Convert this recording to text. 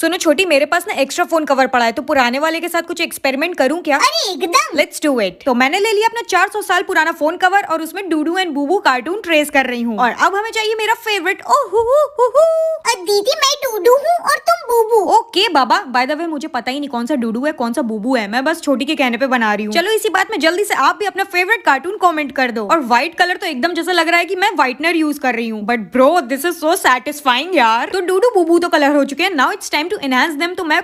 सुनो छोटी मेरे पास ना एक्स्ट्रा फोन कवर पड़ा है तो पुराने वाले के साथ कुछ एक्सपेरिमेंट करूं क्या अरे एकदम लेट्स डू इट तो मैंने ले लिया अपना 400 साल पुराना फोन कवर और उसमें Dudu and Bubu cartoon trace कर रही हूँ और अब हमें चाहिए मेरा फेवरेट ओह ये बाबा बाय द वे मुझे पता ही नहीं कौन सा डूडू है कौन सा बूबू है मैं बस छोटी के कहने पे बना रही हूँ चलो इसी बात में जल्दी से आप भी अपना फेवरेट कार्टून कमेंट कर दो और व्हाइट कलर तो एकदम जैसा लग रहा है कि मैं व्हाइटनर यूज कर रही हूँ but bro this is so satisfying यार तो डूडू बूबू तो कलर हो चुके हैं now it's time to enhance them तो मैं